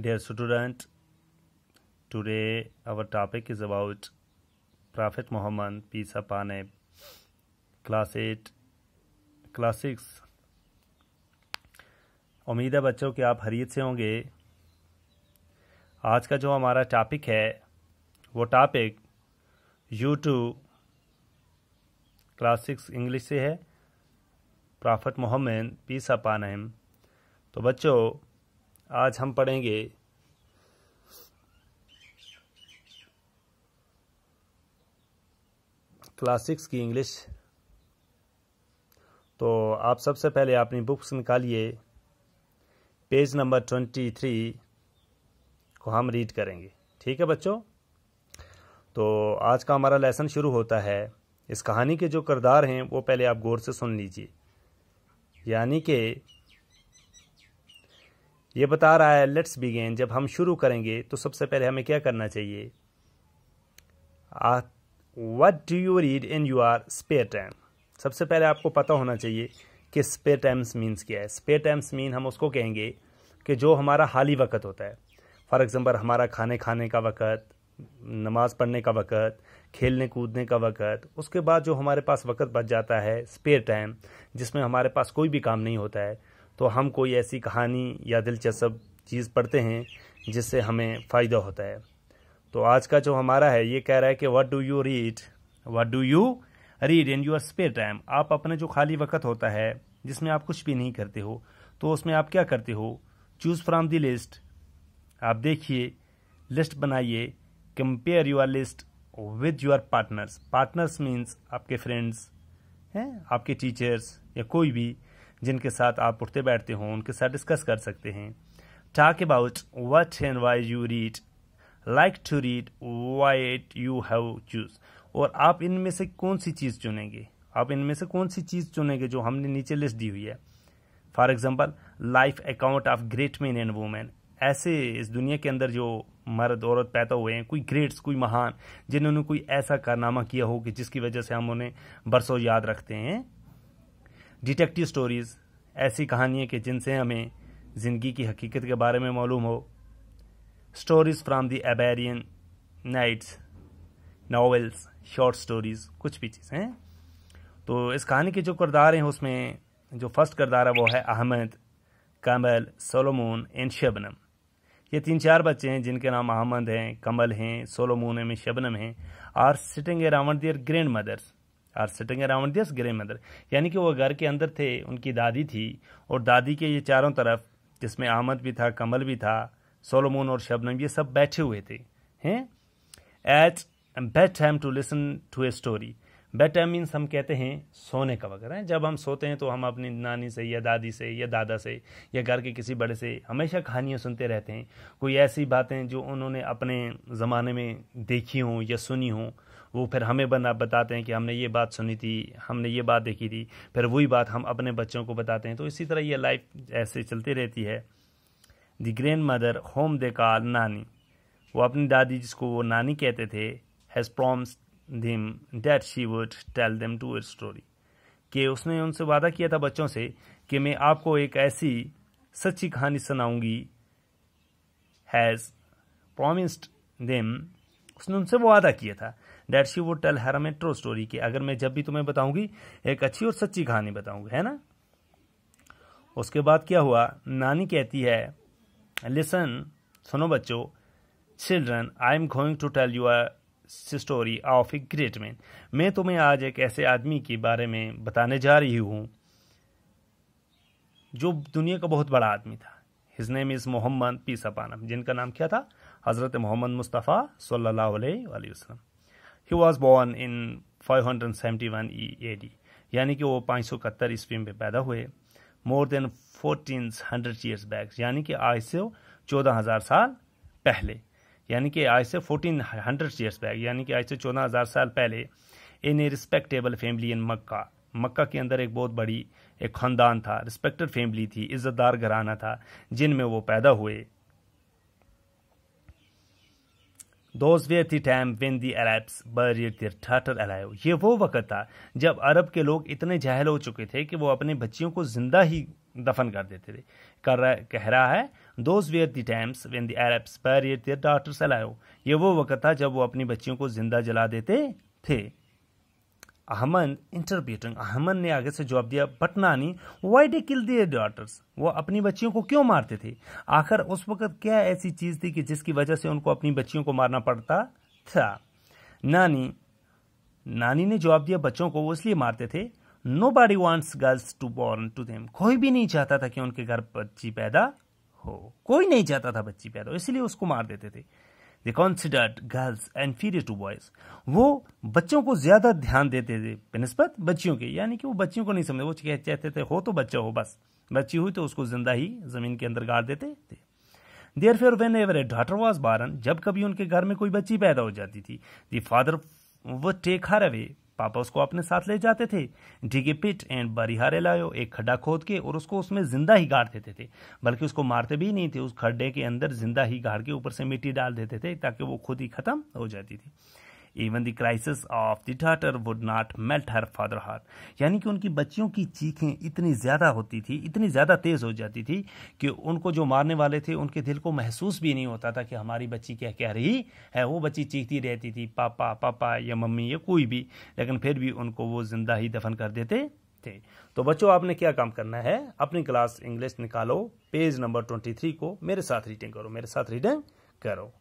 Dear student, today our topic is about Prophet Muhammad peace upon him. Class 8 class six उम्मीद है बच्चों कि आप हरीत से होंगे आज का जो हमारा टॉपिक है वो topic U two class six English से है प्रॉफिट मोहम्मद पीसा अपान तो बच्चों आज हम पढ़ेंगे क्लासिक्स की इंग्लिश तो आप सबसे पहले अपनी बुक्स निकालिए पेज नंबर ट्वेंटी थ्री को हम रीड करेंगे ठीक है बच्चों तो आज का हमारा लेसन शुरू होता है इस कहानी के जो किरदार हैं वो पहले आप गौर से सुन लीजिए यानी कि ये बता रहा है लेट्स बिगेन जब हम शुरू करेंगे तो सबसे पहले हमें क्या करना चाहिए what do you read in your spare time सबसे पहले आपको पता होना चाहिए कि स्पेयर टाइम्स मीन्स क्या है स्पेयर टाइम्स मीन हम उसको कहेंगे कि जो हमारा हाली वक्त होता है फॉर एग्ज़ाम्पल हमारा खाने खाने का वक़्त नमाज़ पढ़ने का वक़्त खेलने कूदने का वक़्त उसके बाद जो हमारे पास वक़्त बच जाता है स्पेयर टाइम जिसमें हमारे पास कोई भी काम नहीं होता है तो हम कोई ऐसी कहानी या दिलचस्प चीज़ पढ़ते हैं जिससे हमें फ़ायदा होता है तो आज का जो हमारा है ये कह रहा है कि what do you read what do you read in your spare time आप अपने जो खाली वक्त होता है जिसमें आप कुछ भी नहीं करते हो तो उसमें आप क्या करते हो चूज़ फ्राम दी लिस्ट आप देखिए लिस्ट बनाइए compare your list with your partners partners means आपके फ्रेंड्स हैं आपके टीचर्स या कोई भी जिनके साथ आप उठते बैठते हों उनके साथ डिस्कस कर सकते हैं talk about what and why you read like to read what you have choose और आप इनमें से कौन सी चीज़ चुनेंगे आप इनमें से कौन सी चीज़ चुनेंगे जो हमने नीचे लिस्ट दी हुई है for example life account of great man and women ऐसे इस दुनिया के अंदर जो मर्द औरत पैदा हुए हैं कोई ग्रेट्स कोई महान जिन्होंने कोई ऐसा कारनामा किया हो कि जिसकी वजह से हम उन्हें बरसों याद रखते हैं डिटेक्टिव स्टोरीज़ ऐसी कहानियाँ कि जिनसे हमें ज़िंदगी की हकीकत के बारे में मालूम हो स्टोरीज़ फ्राम दी एबेरियन नाइट्स नावल्स शॉर्ट स्टोरीज़ कुछ भी चीज़ें हैं तो इस कहानी के जो किरदार हैं उसमें जो फर्स्ट किरदार है वो है अहमद कमल सोलोमून एंड शबनम ये तीन चार बच्चे हैं जिनके नाम अहमद हैं कमल हैं सोलोमून एम शबनम हैं are sitting around their grandmothers are sitting around this grandmother यानी कि वो घर के अंदर थे उनकी दादी थी और दादी के ये चारों तरफ जिसमें आमद भी था कमल भी था सोलोमोन और शबनम ये सब बैठे हुए थे हैं at bedtime to listen to a story bedtime means हम कहते हैं सोने का वगैरह है। जब हम सोते हैं तो हम अपनी नानी से या दादी से या दादा से या घर के किसी बड़े से हमेशा कहानियाँ सुनते रहते हैं कोई ऐसी बातें जो उन्होंने अपने ज़माने में देखी हों या सुनी हों वो फिर हमें बना बताते हैं कि हमने ये बात सुनी थी हमने ये बात देखी थी फिर वही बात हम अपने बच्चों को बताते हैं तो इसी तरह ये लाइफ ऐसे चलती रहती है the grandmother whom they call नानी वो अपनी दादी जिसको वो नानी कहते थे has promised them that she would tell them to her story कि उसने उनसे वादा किया था बच्चों से कि मैं आपको एक ऐसी सच्ची कहानी सुनाऊंगी हैज़ प्रोमिस्ड देम उसने उनसे वादा किया था that she would tell her true story की अगर मैं जब भी तुम्हें बताऊंगी एक अच्छी और सच्ची कहानी बताऊंगी है ना उसके बाद क्या हुआ नानी कहती है लिसन सुनो बच्चों children I am going to tell you our story of a great man मैं तुम्हें आज एक ऐसे आदमी के बारे में बताने जा रही हूं जो दुनिया का बहुत बड़ा आदमी था हिज नेम इज़ मोहम्मद पीसा पानम जिनका नाम क्या था हज़रत मोहम्मद मुस्तफ़ा सल्लल्लाहु अलैहि वसल्लम he was born in 571 D यानी कि वो पाँच सौ इकहत्तर ईस्वी में पैदा हुए more than fourteen hundred years back यानी कि आज से चौदह हज़ार साल पहले यानी कि आज से फोर्टीन हंड्रेड ईयर्स बैक यानी कि आज से चौदह हज़ार साल पहले इन ए रिस्पेक्टेबल फैमिली इन मक्का मक्का के अंदर एक बहुत बड़ी एक ख़ानदान था रिस्पेक्टेड फैमिली थी इज़्ज़तदार घराना था जिनमें वो पैदा हुए those were the time when the Arabs buried their daughter alive ये वो वक़्त था जब अरब के लोग इतने जहल हो चुके थे कि वो अपने बच्चियों को जिंदा ही दफन कर देते थे कर रहा कह रहा है those were the times when the Arabs buried their daughters alive ये वो वक़्त था जब वो अपनी बच्चियों को जिंदा जला देते थे अहमन इंटरप्रेटिंग अहमन ने आगे से जवाब दिया बट नानी वाई डे किल दिए डॉटर्स वो अपनी बच्चियों को क्यों मारते थे आखिर उस वक्त क्या ऐसी चीज थी कि जिसकी वजह से उनको अपनी बच्चियों को मारना पड़ता था नानी नानी ने जवाब दिया बच्चों को वो इसलिए मारते थे nobody wants girls to born to them कोई भी नहीं चाहता था कि उनके घर बच्ची पैदा हो कोई नहीं चाहता था बच्ची पैदा हो इसलिए उसको मार देते थे they considered girls inferior to boys वो बच्चों को ज्यादा ध्यान देते थे बनस्पत बच्चियों के यानी कि वो बच्चियों को नहीं समझते वो कहते थे हो तो बच्चा हो बस बच्ची हुई तो उसको जिंदा ही जमीन के अंदर गाड़ देते थे therefore whenever a daughter was born जब कभी उनके घर में कोई बच्ची पैदा हो जाती थी the father would take her away पापा उसको अपने साथ ले जाते थे डिगे पिट एंड बरिहारे लायो एक खड्डा खोद के और उसको उसमें जिंदा ही गाड़ देते थे बल्कि उसको मारते भी नहीं थे उस खड्डे के अंदर जिंदा ही गाड़ के ऊपर से मिट्टी डाल देते थे ताकि वो खुद ही खत्म हो जाती थी even the crisis of the daughter would not melt her father heart यानी कि उनकी बच्चियों की चीखें इतनी ज़्यादा होती थी इतनी ज़्यादा तेज़ हो जाती थी कि उनको जो मारने वाले थे उनके दिल को महसूस भी नहीं होता था कि हमारी बच्ची क्या कह रही है वो बच्ची चीखती रहती थी पापा पापा या मम्मी या कोई भी लेकिन फिर भी उनको वो ज़िंदा ही दफन कर देते थे तो बच्चों आपने क्या काम करना है अपनी क्लास इंग्लिश निकालो पेज नंबर ट्वेंटी थ्री को मेरे साथ रीडिंग करो मेरे साथ रीडिंग करो